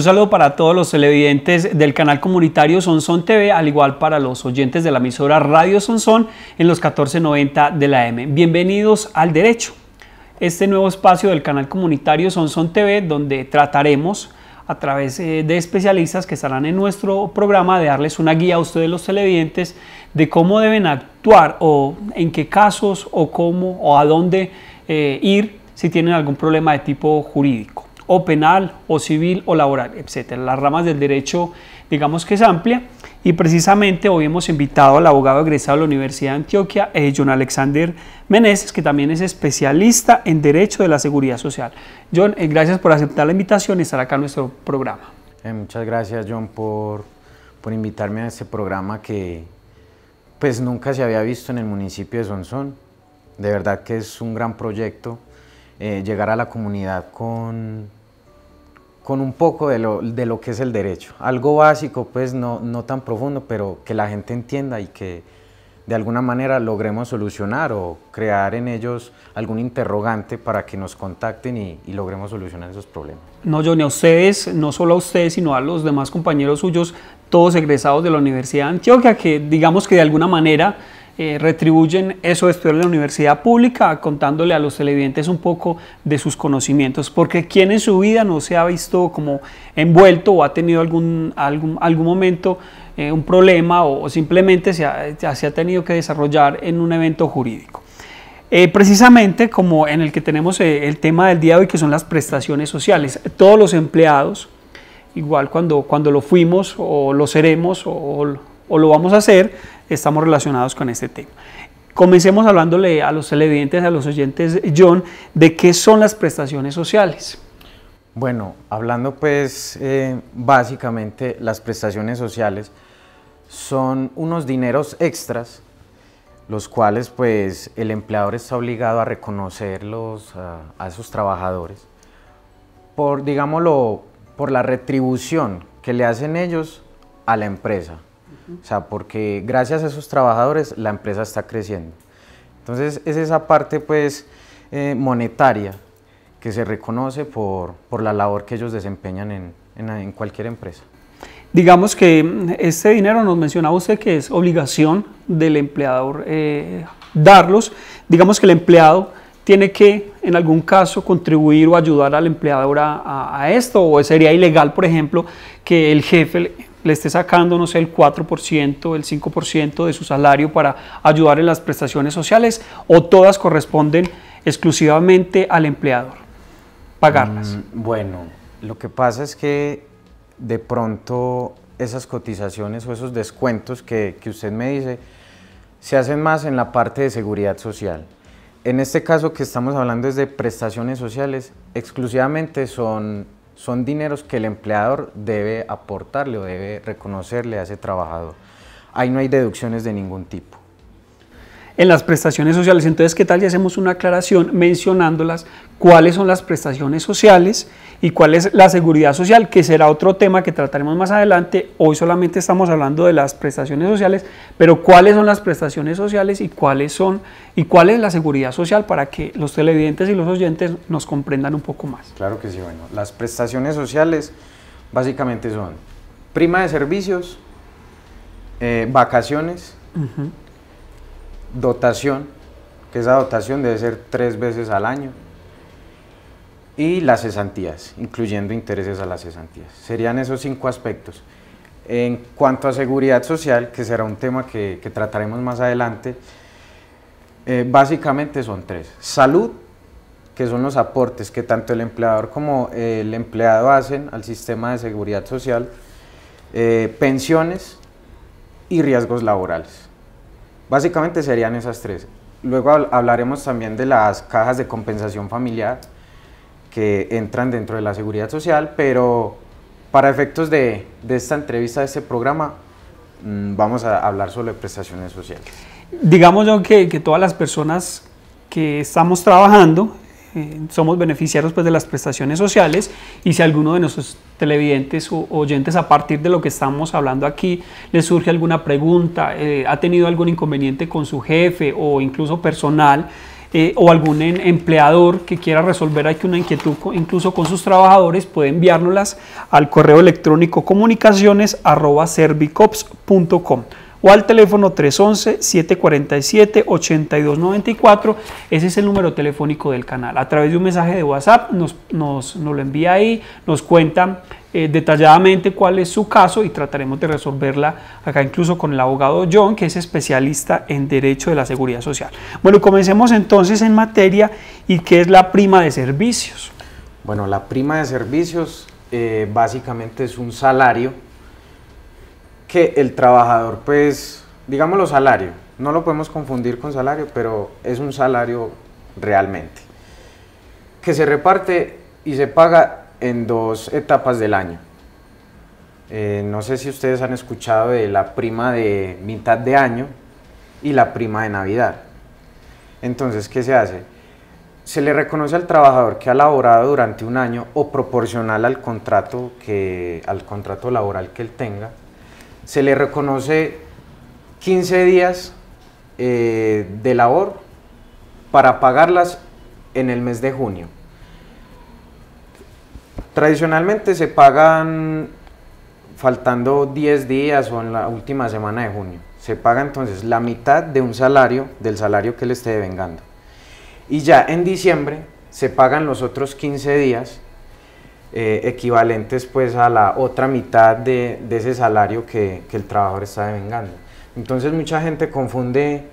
Un saludo para todos los televidentes del canal comunitario Sonson TV, al igual para los oyentes de la emisora Radio Sonson en los 1490 de la M. Bienvenidos al Derecho, este nuevo espacio del canal comunitario Sonson TV, donde trataremos a través eh, de especialistas que estarán en nuestro programa de darles una guía a ustedes los televidentes de cómo deben actuar o en qué casos o cómo o a dónde eh, ir si tienen algún problema de tipo jurídico o penal o civil o laboral, etcétera. Las ramas del derecho digamos que es amplia y precisamente hoy hemos invitado al abogado egresado de la Universidad de Antioquia, eh, John Alexander Meneses, que también es especialista en Derecho de la Seguridad Social. John, eh, gracias por aceptar la invitación y estar acá en nuestro programa. Eh, muchas gracias John por, invitarme a este programa que pues nunca se había visto en el municipio de Sonsón. De verdad que es un gran proyecto llegar a la comunidad con con un poco de lo, que es el derecho. Algo básico, pues no, no tan profundo, pero que la gente entienda y que de alguna manera logremos solucionar o crear en ellos algún interrogante para que nos contacten y, y logremos solucionar esos problemas. No, Johnny, a ustedes, no solo a ustedes, sino a los demás compañeros suyos, todos egresados de la Universidad de Antioquia, que digamos que de alguna manera eh, retribuyen eso de estudiar en la universidad pública contándole a los televidentes un poco de sus conocimientos, porque quien en su vida no se ha visto como envuelto o ha tenido algún, algún, algún momento eh, un problema o, simplemente se ha, se ha tenido que desarrollar en un evento jurídico. Eh, precisamente como en el que tenemos el tema del día de hoy, que son las prestaciones sociales. Todos los empleados, igual cuando, cuando lo fuimos o lo seremos o, o lo vamos a hacer, estamos relacionados con este tema. Comencemos hablándole a los televidentes, a los oyentes, John, de qué son las prestaciones sociales. Bueno, hablando pues eh, básicamente las prestaciones sociales son unos dineros extras los cuales pues el empleador está obligado a reconocerlos a, sus trabajadores por digámoslo por la retribución que le hacen ellos a la empresa. O sea, porque gracias a esos trabajadores la empresa está creciendo. Entonces es esa parte pues eh, monetaria que se reconoce por, por, la labor que ellos desempeñan en, en, cualquier empresa. Digamos que mm, este dinero nos mencionaba usted que es obligación del empleador eh, darlos. Digamos que el empleado tiene que en algún caso contribuir o ayudar al empleador a, esto o sería ilegal, por ejemplo, que el jefe le esté sacando, no sé, el 4%, el 5% de su salario para ayudar en las prestaciones sociales o todas corresponden exclusivamente al empleador pagarlas? Mm, bueno, lo que pasa es que de pronto esas cotizaciones o esos descuentos que, que usted me dice se hacen más en la parte de seguridad social. En este caso que estamos hablando es de prestaciones sociales, exclusivamente son son dineros que el empleador debe aportarle o debe reconocerle a ese trabajador. Ahí no hay deducciones de ningún tipo en las prestaciones sociales. Entonces, ¿qué tal si hacemos una aclaración mencionándolas cuáles son las prestaciones sociales y cuál es la seguridad social, que será otro tema que trataremos más adelante. Hoy solamente estamos hablando de las prestaciones sociales, pero cuáles son las prestaciones sociales y cuáles son y cuál es la seguridad social para que los televidentes y los oyentes nos comprendan un poco más. Claro que sí, bueno, las prestaciones sociales básicamente son prima de servicios, eh, vacaciones, dotación, que esa dotación debe ser tres veces al año, y las cesantías, incluyendo intereses a las cesantías. Serían esos cinco aspectos. En cuanto a seguridad social, que será un tema que, trataremos más adelante, eh, básicamente son tres. Salud, que son los aportes que tanto el empleador como el empleado hacen al sistema de seguridad social, eh, pensiones y riesgos laborales. Básicamente serían esas tres. Luego hablaremos también de las cajas de compensación familiar que entran dentro de la seguridad social, pero para efectos de, esta entrevista, de este programa, mm, vamos a hablar solo de prestaciones sociales. Digamos yo que todas las personas que estamos trabajando eh, somos beneficiarios pues, de las prestaciones sociales y si alguno de nuestros televidentes o oyentes a partir de lo que estamos hablando aquí les surge alguna pregunta, eh, ha tenido algún inconveniente con su jefe o incluso personal eh, o algún em, empleador que quiera resolver aquí una inquietud incluso con sus trabajadores puede enviárnoslas al correo electrónico comunicaciones o al teléfono 311-747-8294. Ese es el número telefónico del canal. A través de un mensaje de WhatsApp nos, lo envía ahí, nos cuenta eh, detalladamente cuál es su caso y trataremos de resolverla acá incluso con el abogado John, que es especialista en derecho de la seguridad social. Bueno, comencemos entonces en materia y qué es la prima de servicios. Bueno, la prima de servicios eh, básicamente es un salario que el trabajador, pues, digámoslo salario, no lo podemos confundir con salario, pero es un salario realmente, que se reparte y se paga en dos etapas del año. Eh, no sé si ustedes han escuchado de la prima de mitad de año y la prima de Navidad. Entonces, ¿qué se hace? Se le reconoce al trabajador que ha laborado durante un año o proporcional al contrato, que, al contrato laboral que él tenga, se le reconoce 15 días eh, de labor para pagarlas en el mes de junio. Tradicionalmente se pagan faltando 10 días o en la última semana de junio. Se paga entonces la mitad de un salario, del salario que le esté devengando. Y ya en diciembre se pagan los otros 15 días eh, equivalentes pues a la otra mitad de, ese salario que, el trabajador está devengando. Entonces mucha gente confunde,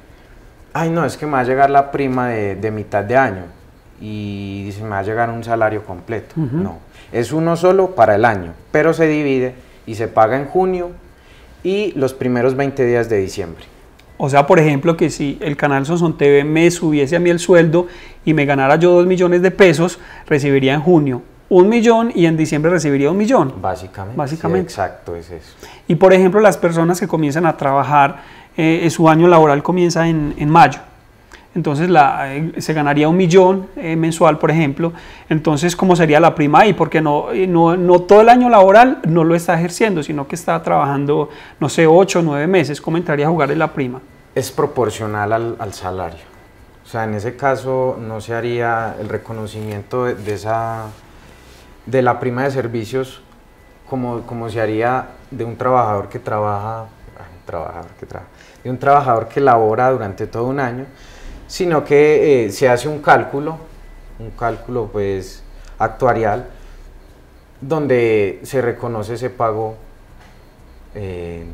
ay no, es que me va a llegar la prima de, mitad de año y dice, me va a llegar un salario completo. No, es uno solo para el año, pero se divide y se paga en junio y los primeros 20 días de diciembre. O sea, por ejemplo, que si el canal Sonson TV me subiese a mí el sueldo y me ganara yo 2 millones de pesos, recibiría en junio un millón y en diciembre recibiría un millón. Básicamente. Básicamente. exacto, es eso. Y por ejemplo, las personas que comienzan a trabajar, eh, eh, su año laboral comienza en, mayo. Entonces la, eh, se ganaría un millón mensual, por ejemplo. Entonces, ¿cómo sería la prima ahí? Porque no, no, no, todo el año laboral no lo está ejerciendo, sino que está trabajando, no sé, ocho o nueve meses. ¿Cómo entraría a jugar en la prima? Es proporcional al, salario. O sea, en ese caso no se haría el reconocimiento de esa de la prima de servicios como, como se haría de un trabajador que trabaja, que trabaja, de un trabajador que labora durante todo un año, sino que eh, se hace un cálculo, un cálculo pues actuarial, donde se reconoce ese pago eh,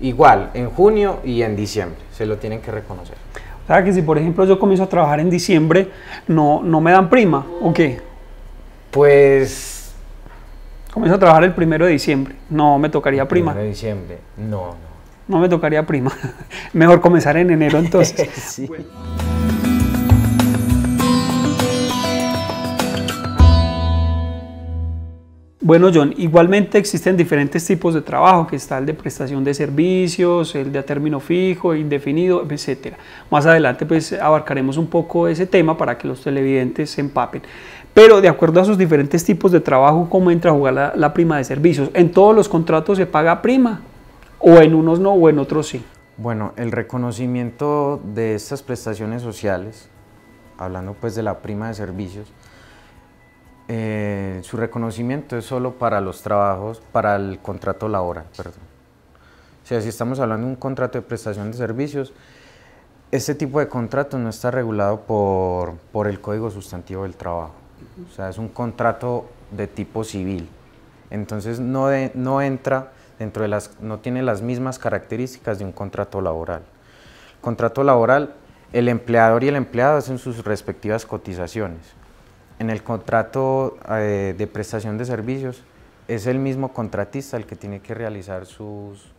igual en junio y en diciembre, se lo tienen que reconocer. O sea que si por ejemplo yo comienzo a trabajar en diciembre, ¿no, no me dan prima o qué? Pues. Comienzo a trabajar el primero de diciembre. No me tocaría prima. Primero de diciembre. No, no. No me tocaría prima. Mejor comenzar en enero entonces. Bueno, John, igualmente existen diferentes tipos de trabajo, que está el de prestación de servicios, el de a término fijo, indefinido, etcétera. Más adelante pues abarcaremos un poco ese tema para que los televidentes se empapen. Pero de acuerdo a sus diferentes tipos de trabajo, ¿cómo entra a jugar la, la prima de servicios? ¿En todos los contratos se paga prima? ¿O en unos no o en otros sí? Bueno, el reconocimiento de estas prestaciones sociales, hablando pues de la prima de servicios, eh, su reconocimiento es solo para los trabajos, para el contrato laboral, perdón. O sea, si estamos hablando de un contrato de prestación de servicios, este tipo de contrato no está regulado por, el Código Sustantivo del Trabajo. O sea, es un contrato de tipo civil. Entonces no, no entra dentro de las, no tiene las mismas características de un contrato laboral. contrato laboral, el empleador y el empleado hacen sus respectivas cotizaciones en el contrato eh, de prestación de servicios es el mismo contratista el que tiene que realizar sus,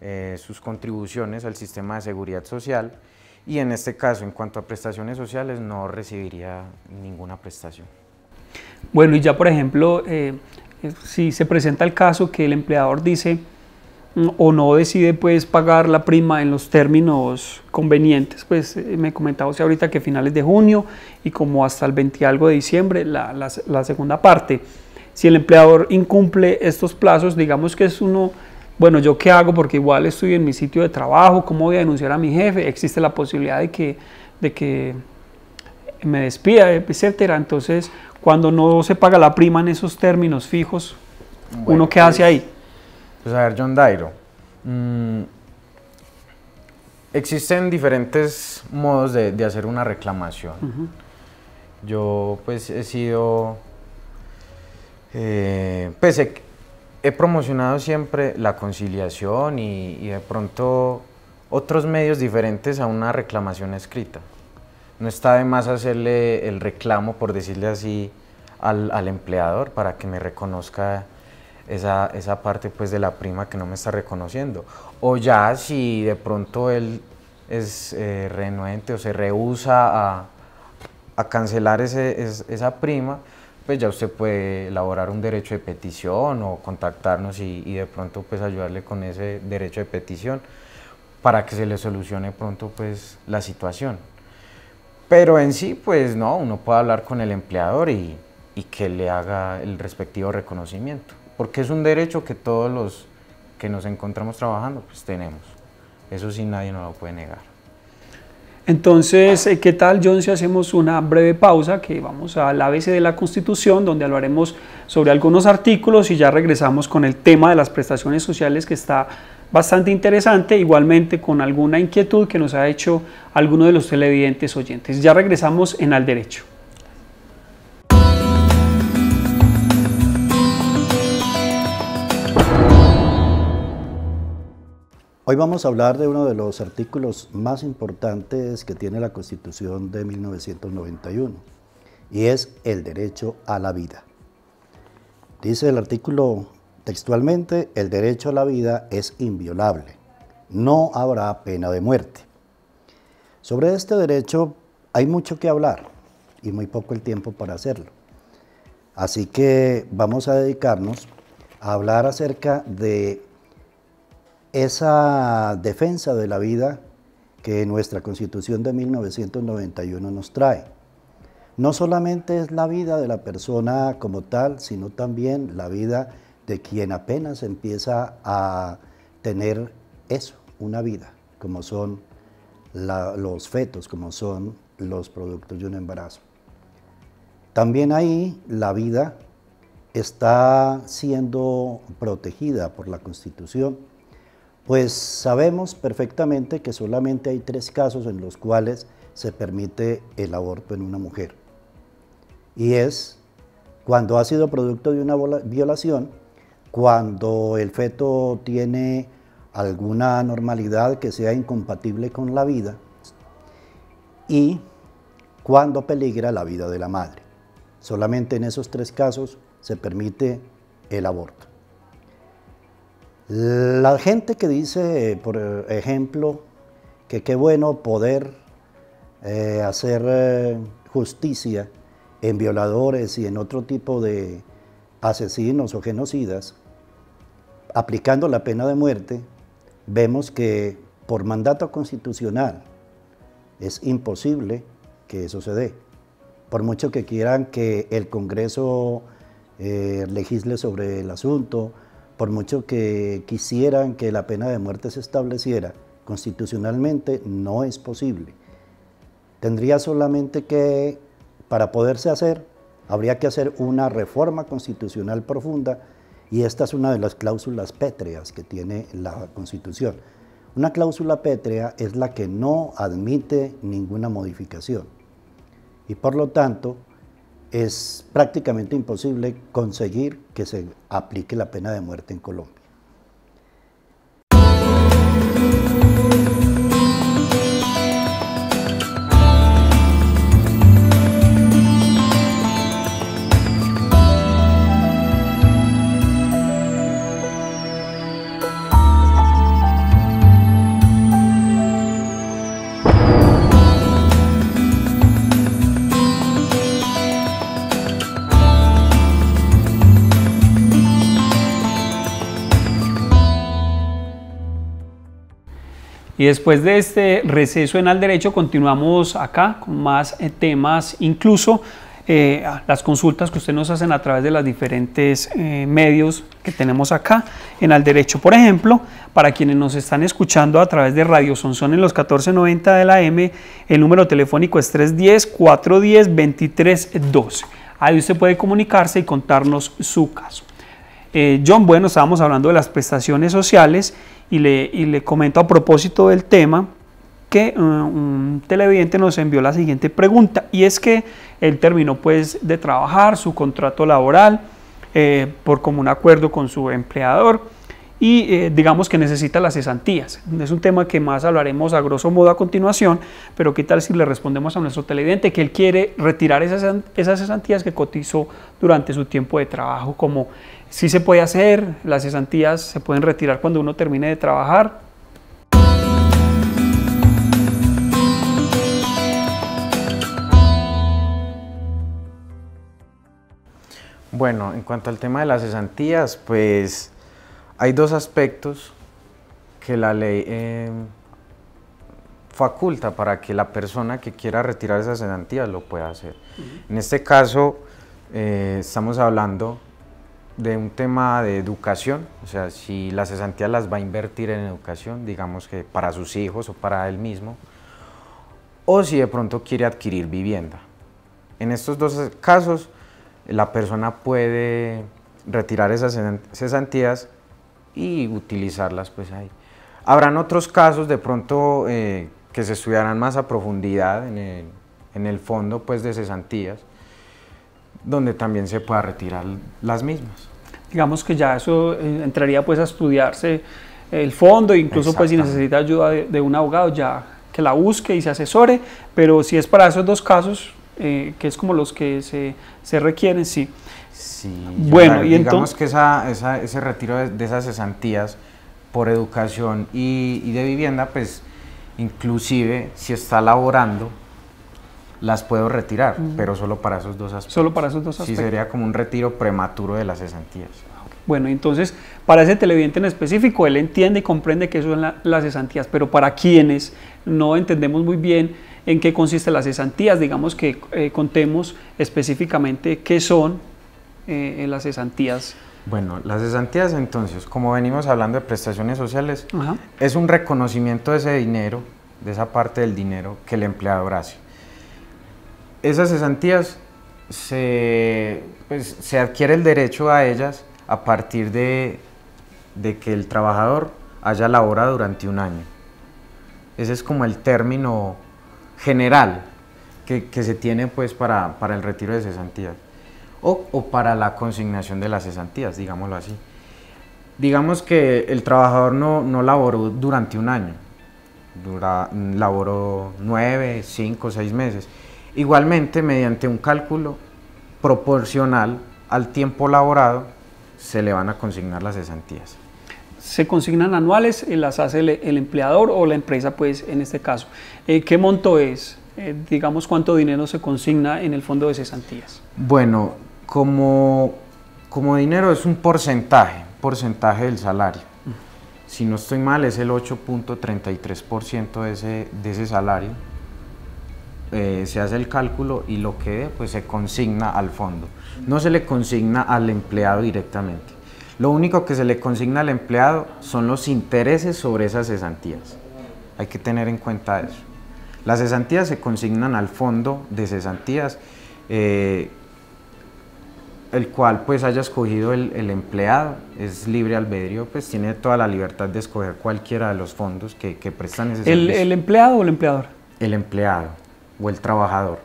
eh, sus contribuciones al sistema de seguridad social y en este caso, en cuanto a prestaciones sociales, no recibiría ninguna prestación. Bueno, y ya por ejemplo, eh, si se presenta el caso que el empleador dice, Mm, o no decide pues pagar la prima en los términos convenientes. Pues eh, me comentaba usted ahorita que finales de junio y como hasta el 20 algo de diciembre la, segunda parte. Si el empleador incumple estos plazos, digamos que es uno bueno, ¿yo qué hago? Porque igual estoy en mi sitio de trabajo, ¿cómo voy a denunciar a mi jefe? Existe la posibilidad de que, de que me despida, etcétera. Entonces, cuando no se paga la prima en esos términos fijos, ¿uno qué hace pues, ahí? Pues a ver, John Dairo. Mm, existen diferentes modos de, hacer una reclamación. Yo pues he sido, eh, pues he, promocionado siempre la conciliación y, de pronto otros medios diferentes a una reclamación escrita. No está de más hacerle el reclamo, por decirle así, al, al empleador para que me reconozca esa, esa parte pues de la prima que no me está reconociendo. O ya si de pronto él es eh, renuente o se rehúsa a, cancelar esa prima, pues ya usted puede elaborar un derecho de petición o contactarnos y, de pronto pues ayudarle con ese derecho de petición para que se le solucione pronto pues la situación. Pero en sí pues no, uno puede hablar con el empleador y que le haga el respectivo reconocimiento porque es un derecho que todos los que nos encontramos trabajando, pues tenemos. Eso sí nadie nos lo puede negar. Entonces, eh, ¿qué tal, John, si hacemos una breve pausa que vamos al ABC de la Constitución, donde hablaremos sobre algunos artículos y ya regresamos con el tema de las prestaciones sociales que está bastante interesante, igualmente con alguna inquietud que nos ha hecho alguno de los televidentes oyentes. Ya regresamos en Al Derecho. Hoy vamos a hablar de uno de los artículos más importantes que tiene la Constitución de 1991 y es el derecho a la vida. Dice el artículo textualmente, el derecho a la vida es inviolable, no habrá pena de muerte. Sobre este derecho hay mucho que hablar y muy poco el tiempo para hacerlo. Así que vamos a dedicarnos a hablar acerca de esa defensa de la vida que nuestra constitución de 1991 nos trae. No solamente es la vida de la persona como tal, sino también la vida de quien apenas empieza a tener eso, una vida, como son los fetos, como son los productos de un embarazo. También ahí la vida está siendo protegida por la Constitución pues sabemos perfectamente que solamente hay tres casos en los cuales se permite el aborto en una mujer. Y es cuando ha sido producto de una violación, cuando el feto tiene alguna anormalidad que sea incompatible con la vida y cuando peligra la vida de la madre. Solamente en esos tres casos se permite el aborto. La gente que dice, por ejemplo, que qué bueno poder eh, hacer eh, justicia en violadores y en otro tipo de asesinos o genocidas, aplicando la pena de muerte, vemos que por mandato constitucional es imposible que eso se dé. Por mucho que quieran que el Congreso eh, legisle sobre el asunto, por mucho que quisieran que la pena de muerte se estableciera, constitucionalmente no es posible. Tendría solamente que, para poderse hacer, habría que hacer una reforma constitucional profunda y esta es una de las cláusulas pétreas que tiene la Constitución. Una cláusula pétrea es la que no admite ninguna modificación y por lo tanto es prácticamente imposible conseguir que se aplique la pena de muerte en Colombia. Y después de este receso en al derecho continuamos acá con más eh, temas, incluso eh, las consultas que usted nos hacen a través de los diferentes eh, medios que tenemos acá en al derecho. Por ejemplo, para quienes nos están escuchando a través de Radio Sonson en los 1490 de la M, el número telefónico es 310-410-2312. Ahí usted puede comunicarse y contarnos su caso. John, bueno, estábamos hablando de las prestaciones sociales y le, comento a propósito del tema que eh, un televidente nos envió la siguiente pregunta y es que él terminó pues de trabajar su contrato laboral eh, por común acuerdo con su empleador y eh, digamos que necesita las cesantías. Es un tema que más hablaremos a grosso modo a continuación, pero qué tal si le respondemos a nuestro televidente que él quiere retirar esas, esas cesantías que cotizó durante su tiempo de trabajo, como si se puede hacer, las cesantías se pueden retirar cuando uno termine de trabajar, Bueno, en cuanto al tema de las cesantías, pues hay dos aspectos que la ley eh, faculta para que la persona que quiera retirar esas cesantías lo pueda hacer. En este caso, eh, estamos hablando de un tema de educación, o sea, si las cesantías las va a invertir en educación, digamos que para sus hijos o para él mismo, o si de pronto quiere adquirir vivienda. En estos dos casos, la persona puede retirar esas cesantías y utilizarlas pues ahí. Habrán otros casos de pronto eh, que se estudiarán más a profundidad en el, en el fondo pues de cesantías, donde también se pueda retirar las mismas. Digamos que ya eso eh, entraría pues a estudiarse el fondo, incluso pues si necesita ayuda de, un abogado ya que la busque y se asesore, pero si es para esos dos casos, eh, que es como los que se, se requieren, sí. Sí, bueno, digamos que ese retiro de, esas cesantías por educación y, de vivienda, pues inclusive si está laborando, las puedo retirar, pero solo para esos dos aspectos. Solo para esos dos aspectos. Sí, sería como un retiro prematuro de las cesantías. Bueno, entonces, para ese televidente en específico, él entiende y comprende que son las cesantías, pero para quienes no entendemos muy bien en qué consisten las cesantías, digamos que eh, contemos específicamente qué son, eh, en las cesantías? Bueno, las cesantías entonces, como venimos hablando de prestaciones sociales, es un reconocimiento de ese dinero, de esa parte del dinero que el empleador hace. Esas cesantías pues, se, adquiere el derecho a ellas a partir de, de que el trabajador haya laborado durante un año. Ese es como el término general que, se tiene pues para, para el retiro de cesantías o, para la consignación de las cesantías, digámoslo así. Digamos que el trabajador no, laboró durante un año, laboró nueve, cinco, seis meses. Igualmente, mediante un cálculo proporcional al tiempo laborado, se le van a consignar las cesantías. Se consignan anuales, eh, las hace el, empleador o la empresa, pues en este caso. Eh, ¿Qué monto es? Eh, digamos, ¿cuánto dinero se consigna en el fondo de cesantías? Bueno, como, como dinero es un porcentaje, porcentaje del salario. Si no estoy mal, es el 8.33% de ese, de ese salario. Eh, se hace el cálculo y lo que dé, pues se consigna al fondo. No se le consigna al empleado directamente. Lo único que se le consigna al empleado son los intereses sobre esas cesantías. Hay que tener en cuenta eso. Las cesantías se consignan al fondo de cesantías. Eh, el cual pues haya escogido el, empleado, es libre albedrío, pues tiene toda la libertad de escoger cualquiera de los fondos que, prestan ese ¿El, empleado o el empleador? El empleado o el trabajador.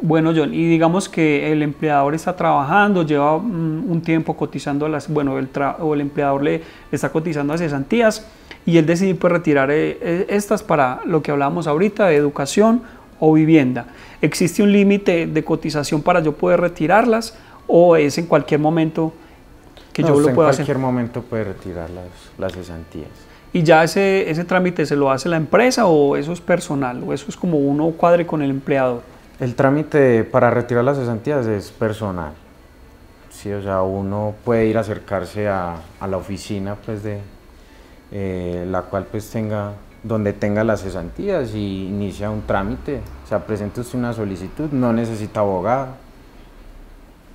Bueno, John, y digamos que el empleador está trabajando, lleva mm, un tiempo cotizando las, bueno, el o el empleador le, está cotizando a cesantías, y él decidió pues, retirar eh, eh, estas para lo que hablábamos ahorita de educación o vivienda. ¿Existe un límite de cotización para yo poder retirarlas o es en cualquier momento que yo lo pues, pueda hacer? En cualquier momento puede retirar las, cesantías. ¿Y ya ese, ese trámite se lo hace la empresa o eso es personal o eso es como uno cuadre con el empleado El trámite para retirar las cesantías es personal. Sí, o sea, uno puede ir a acercarse a, a la oficina pues, de, eh, la cual pues tenga, donde tenga las cesantías y inicia un trámite, o sea, presenta usted una solicitud, no necesita abogado,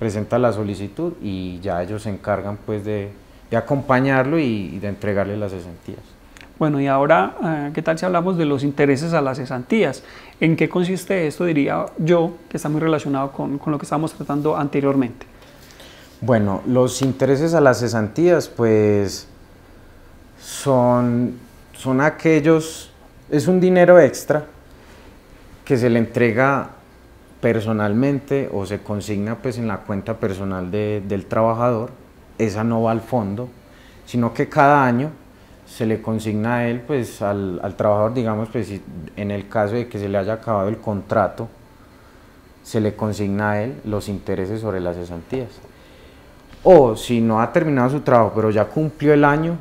presenta la solicitud y ya ellos se encargan pues de, de acompañarlo y, de entregarle las cesantías. Bueno, y ahora, eh, ¿qué tal si hablamos de los intereses a las cesantías? ¿En qué consiste esto, diría yo, que está muy relacionado con, con lo que estábamos tratando anteriormente? Bueno, los intereses a las cesantías, pues son, son aquellos, es un dinero extra que se le entrega personalmente o se consigna pues en la cuenta personal de, del trabajador, esa no va al fondo, sino que cada año se le consigna a él, pues al, al trabajador, digamos, pues en el caso de que se le haya acabado el contrato, se le consigna a él los intereses sobre las cesantías. O si no ha terminado su trabajo, pero ya cumplió el año,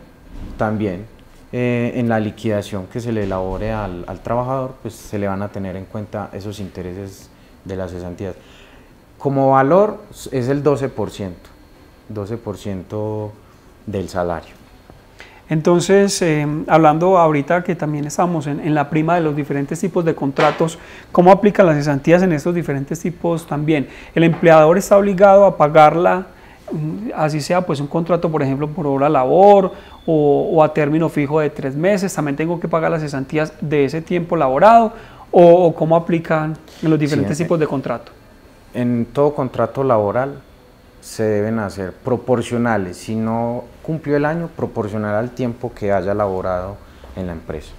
también eh, en la liquidación que se le elabore al, trabajador, pues se le van a tener en cuenta esos intereses de las cesantías. Como valor es el 12%, 12% del salario. Entonces, eh, hablando ahorita que también estamos en, en, la prima de los diferentes tipos de contratos, ¿cómo aplican las cesantías en estos diferentes tipos también? ¿El empleador está obligado a pagarla así sea pues un contrato por ejemplo por hora labor o, a término fijo de tres meses, también tengo que pagar las cesantías de ese tiempo laborado o, cómo aplican los diferentes tipos de contrato. En todo contrato laboral se deben hacer proporcionales, si no cumplió el año, proporcional al tiempo que haya laborado en la empresa.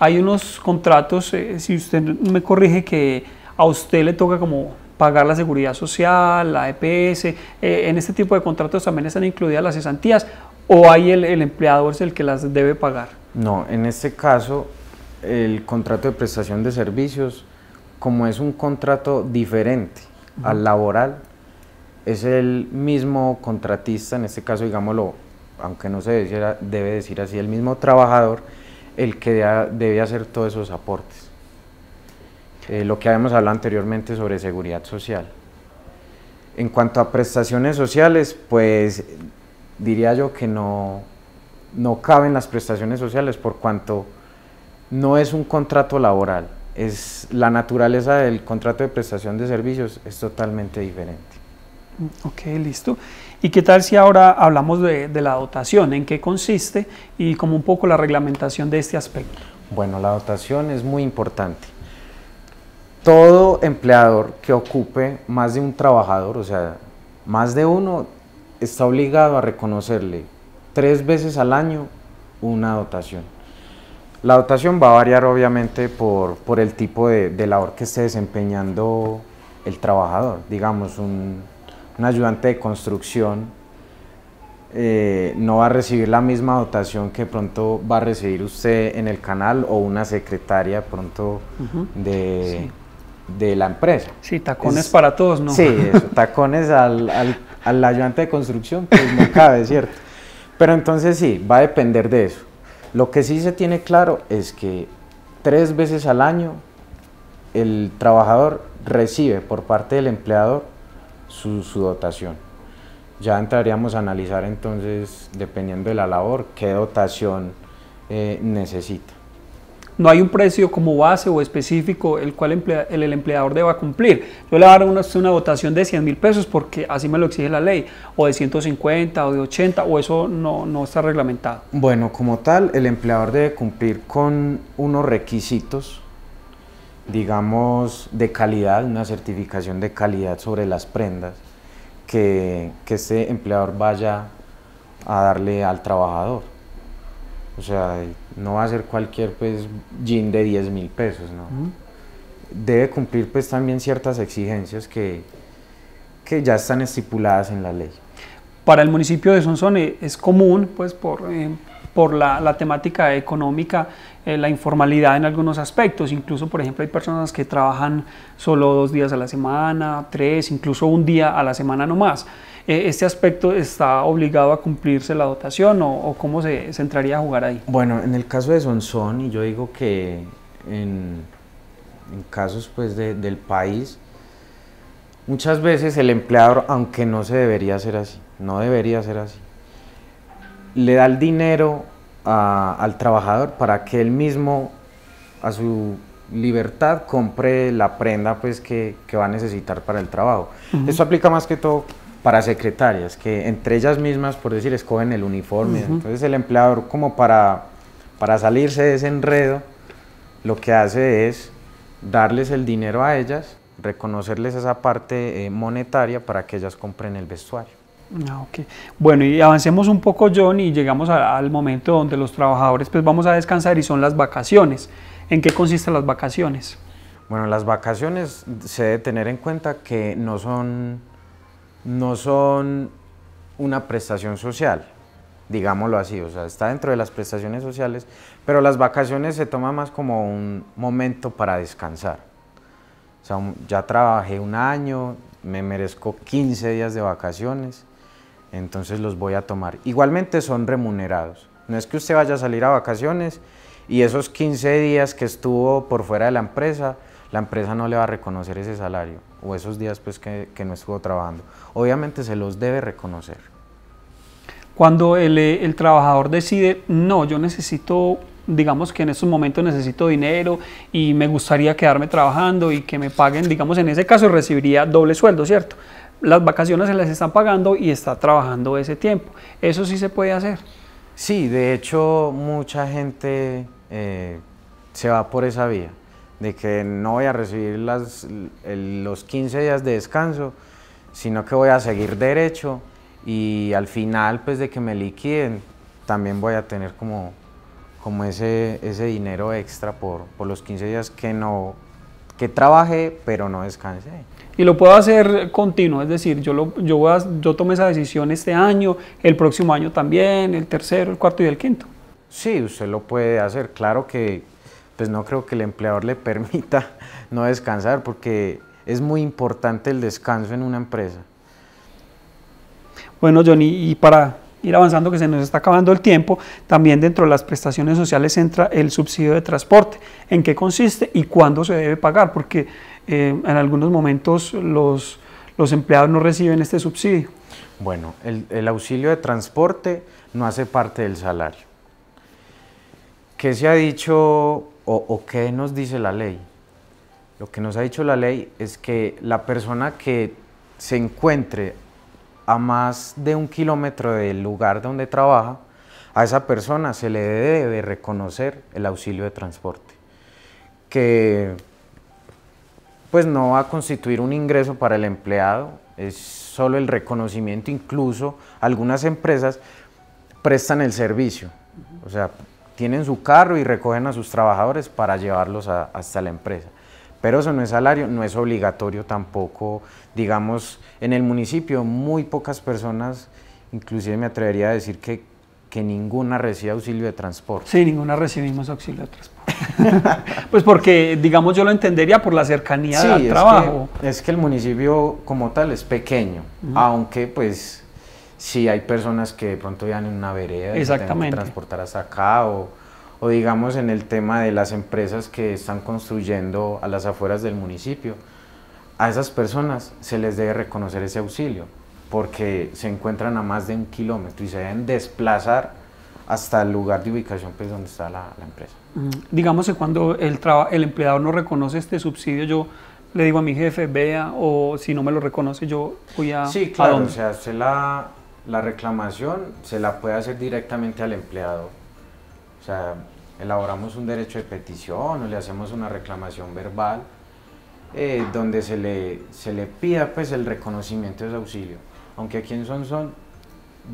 Hay unos contratos, eh, si usted me corrige, que a usted le toca como pagar la seguridad social, la EPS, eh, en este tipo de contratos también están incluidas las cesantías o hay el, empleador es el que las debe pagar. No, en este caso el contrato de prestación de servicios, como es un contrato diferente al laboral, es el mismo contratista, en este caso digámoslo, aunque no se debe decir así, el mismo trabajador, el que debe hacer todos esos aportes. Eh, lo que habíamos hablado anteriormente sobre seguridad social. En cuanto a prestaciones sociales, pues diría yo que no, no caben las prestaciones sociales por cuanto no es un contrato laboral, es la naturaleza del contrato de prestación de servicios es totalmente diferente. Mm, ok, listo. ¿Y qué tal si ahora hablamos de la dotación? ¿En qué consiste y como un poco la reglamentación de este aspecto? Bueno, la dotación es muy importante todo empleador que ocupe más de un trabajador, o sea, más de uno, está obligado a reconocerle tres veces al año una dotación. La dotación va a variar obviamente por, por el tipo de, labor que esté desempeñando el trabajador. Digamos, un, ayudante de construcción eh, no va a recibir la misma dotación que pronto va a recibir usted en el canal o una secretaria pronto de de la empresa. Sí, tacones para todos, ¿no? Sí, eso, tacones al, al, ayudante de construcción, pues no cabe, ¿cierto? Pero entonces sí, va a depender de eso. Lo que sí se tiene claro es que tres veces al año el trabajador recibe por parte del empleador su, su dotación. Ya entraríamos a analizar entonces, dependiendo de la labor, qué dotación eh, necesita no hay un precio como base o específico el cual el, empleador deba cumplir. Yo le voy dar una, una dotación de 100 mil pesos porque así me lo exige la ley, o de 150 o de 80, o eso no, está reglamentado. Bueno, como tal, el empleador debe cumplir con unos requisitos digamos, de calidad, una certificación de calidad sobre las prendas que, que este empleador vaya a darle al trabajador. O sea, no va a ser cualquier pues jean de 10 mil pesos, Debe cumplir pues también ciertas exigencias que, ya están estipuladas en la ley. Para el municipio de Sonsone es común pues por, eh, la, temática económica eh, la informalidad en algunos aspectos, incluso por ejemplo hay personas que trabajan solo dos días a la semana, tres, incluso un día a la semana no más. Eh, este aspecto está obligado a cumplirse la dotación o, cómo se, se, entraría a jugar ahí? Bueno, en el caso de Sonson, y yo digo que en, casos pues, del país, muchas veces el empleador, aunque no se debería hacer así, no debería ser así, le da el dinero al trabajador para que él mismo a su libertad compre la prenda pues que, va a necesitar para el trabajo. Eso aplica más que todo para secretarias, que entre ellas mismas, por decir, escogen el uniforme. Entonces el empleador, como para, para salirse de ese enredo, lo que hace es darles el dinero a ellas, reconocerles esa parte eh, monetaria para que ellas compren el vestuario. Ah, Bueno, y avancemos un poco, John, y llegamos al momento donde los trabajadores pues vamos a descansar y son las vacaciones. ¿En qué consisten las vacaciones? Bueno, las vacaciones se debe tener en cuenta que no son no son una prestación social, digámoslo así, o sea, está dentro de las prestaciones sociales, pero las vacaciones se toma más como un momento para descansar. O sea, ya trabajé un año, me merezco 15 días de vacaciones, entonces los voy a tomar. Igualmente son remunerados. No es que usted vaya a salir a vacaciones y esos 15 días que estuvo por fuera de la empresa, la empresa no le va a reconocer ese salario o esos días pues que, no estuvo trabajando. Obviamente se los debe reconocer. Cuando el, eh, el trabajador decide, no, yo necesito digamos que en estos momentos necesito dinero y me gustaría quedarme trabajando y que me paguen, digamos en ese caso recibiría doble sueldo, ¿cierto? Las vacaciones se las están pagando y está trabajando ese tiempo. Eso sí se puede hacer. Sí, de hecho mucha gente eh, se va por esa vía de que no voy a recibir las, los 15 días de descanso, sino que voy a seguir derecho y al final, pues de que me liquiden, también voy a tener como, como ese, ese dinero extra por, por los 15 días que no que trabajé, pero no descansé. Y lo puedo hacer continuo, es decir, yo, lo, yo, yo tomé esa decisión este año, el próximo año también, el tercero, el cuarto y el quinto. Sí, usted lo puede hacer. Claro que pues no creo que el empleador le permita no descansar porque es muy importante el descanso en una empresa. Bueno, Johnny, y para ir avanzando que se nos está acabando el tiempo, también dentro de las prestaciones sociales entra el subsidio de transporte. ¿En qué consiste y cuándo se debe pagar? Porque eh, en algunos momentos los, los empleados no reciben este subsidio. Bueno, el, el, auxilio de transporte no hace parte del salario. ¿Qué se ha dicho o, qué nos dice la ley? Lo que nos ha dicho la ley es que la persona que se encuentre a más de un kilómetro del lugar donde trabaja, a esa persona se le debe reconocer el auxilio de transporte, que pues no va a constituir un ingreso para el empleado, es solo el reconocimiento, incluso algunas empresas prestan el servicio, o sea, tienen su carro y recogen a sus trabajadores para llevarlos hasta la empresa. Pero eso no es salario, no es obligatorio tampoco. Digamos, en el municipio muy pocas personas, inclusive me atrevería a decir que, que ninguna recibe auxilio de transporte. Sí, ninguna recibimos auxilio de transporte. pues porque, digamos, yo lo entendería por la cercanía del trabajo. es que el municipio como tal es pequeño, aunque pues si hay personas que de pronto vayan en una vereda y tienen que transportar hasta acá o, o digamos en el tema de las empresas que están construyendo a las afueras del municipio, a esas personas se les debe reconocer ese auxilio porque se encuentran a más de un kilómetro y se deben desplazar hasta el lugar de ubicación pues, donde está la, empresa. Mm, digamos que cuando el, el empleador no reconoce este subsidio, yo le digo a mi jefe, vea, o si no me lo reconoce, yo voy a... claro, o sea, se la, la reclamación se la puede hacer directamente al empleado. O sea, elaboramos un derecho de petición o le hacemos una reclamación verbal eh, donde se le, se le pida pues el reconocimiento de auxilio. Aunque aquí en Son Son,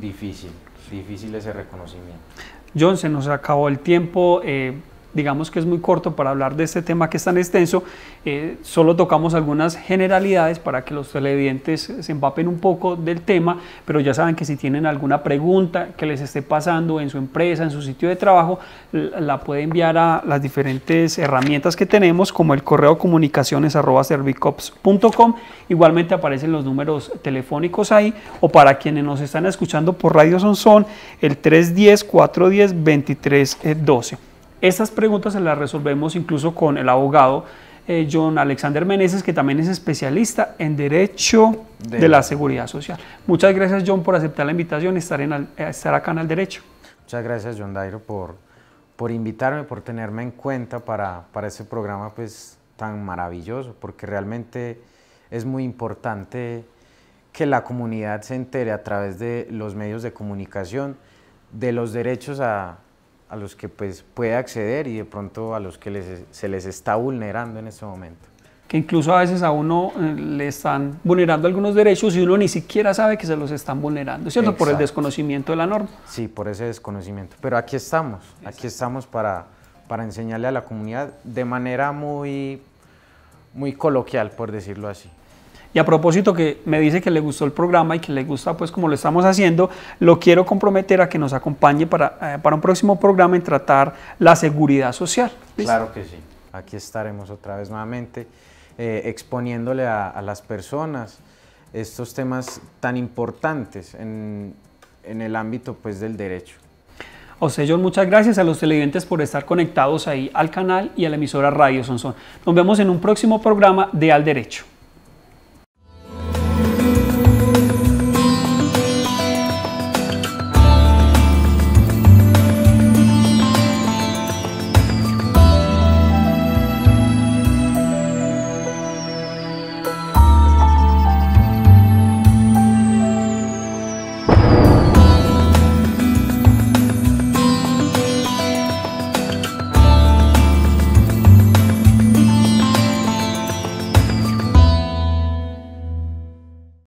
difícil, difícil ese reconocimiento. John, se nos acabó el tiempo. Eh, digamos que es muy corto para hablar de este tema que es tan extenso, eh, solo tocamos algunas generalidades para que los televidentes se empapen un poco del tema, pero ya saben que si tienen alguna pregunta que les esté pasando en su empresa, en su sitio de trabajo, la puede enviar a las diferentes herramientas que tenemos, como el correo comunicaciones arroba servicops.com, igualmente aparecen los números telefónicos ahí, o para quienes nos están escuchando por Radio son el 310-410-2312. Estas preguntas las resolvemos incluso con el abogado eh, John Alexander Meneses, que también es especialista en Derecho de, la Seguridad Social. Muchas gracias, John, por aceptar la invitación y estar, en eh, acá en el Derecho. Muchas gracias, John Dairo, por, por invitarme, por tenerme en cuenta para, para este programa pues, tan maravilloso, porque realmente es muy importante que la comunidad se entere a través de los medios de comunicación de los derechos a, a los que pues, puede acceder y de pronto a los que les, se les está vulnerando en este momento. Que incluso a veces a uno eh, le están vulnerando algunos derechos y uno ni siquiera sabe que se los están vulnerando, ¿cierto? Por el desconocimiento de la norma. Sí, por ese desconocimiento. Pero aquí estamos, aquí estamos para, para enseñarle a la comunidad de manera muy, muy coloquial, por decirlo así. Y a propósito que me dice que le gustó el programa y que le gusta pues como lo estamos haciendo, lo quiero comprometer a que nos acompañe para, eh, para un próximo programa en tratar la seguridad social. Claro que sí. Aquí estaremos otra vez nuevamente eh, exponiéndole a, las personas estos temas tan importantes en, en el ámbito pues del derecho. O John, muchas gracias a los televidentes por estar conectados ahí al canal y a la emisora Radio sonson Nos vemos en un próximo programa de Al Derecho.